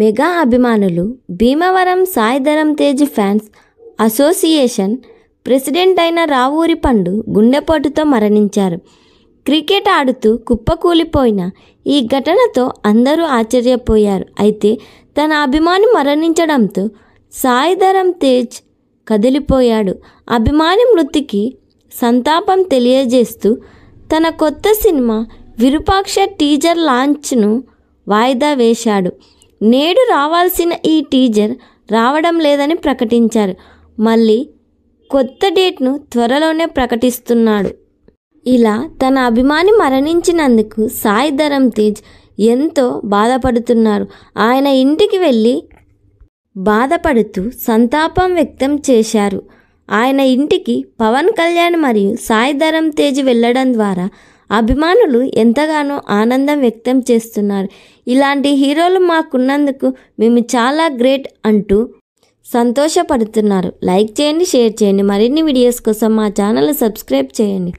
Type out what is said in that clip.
mega అభిమానులు Bhimavaram Saidharam Tej fans association president అయిన రావూరి పండు గుండెపోటుతో మరణించారు క్రికెట్ ఆడుతూ కుప్పకూలిపోయిన ఈ ఘటనతో అందరూ ఆశ్చర్యపోయారు అయితే తన అభిమాని మరణించడంతో సాయిధరం తేజ్ కదిలిపోయాడు అభిమాని మృతికి సంతాపం తెలియజేస్తూ తన కొత్త సినిమా విరూపాక్ష టీజర్ లాంచ్ను వాయిదా వేశాడు నేడు రావాల్సిన ఈ టీజర్ రావడం లేదని ప్రకటించారు మళ్ళీ కొత్త డేట్ను త్వరలోనే ప్రకటిస్తున్నాడు ఇలా తన అభిమాని మరణించినందుకు సాయి ధరమ్ తేజ్ ఎంతో బాధపడుతున్నారు ఆయన ఇంటికి వెళ్ళి బాధపడుతూ సంతాపం వ్యక్తం చేశారు ఆయన ఇంటికి పవన్ కళ్యాణ్ మరియు సాయి ధరమ్ తేజ్ వెళ్ళడం ద్వారా అభిమానులు ఎంతగానో ఆనందం వ్యక్తం చేస్తున్నారు ఇలాంటి హీరోలు మాకున్నందుకు మేము చాలా గ్రేట్ అంటూ సంతోషపడుతున్నారు లైక్ చేయండి షేర్ చేయండి మరిన్ని వీడియోస్ కోసం మా ఛానల్ సబ్స్క్రైబ్ చేయండి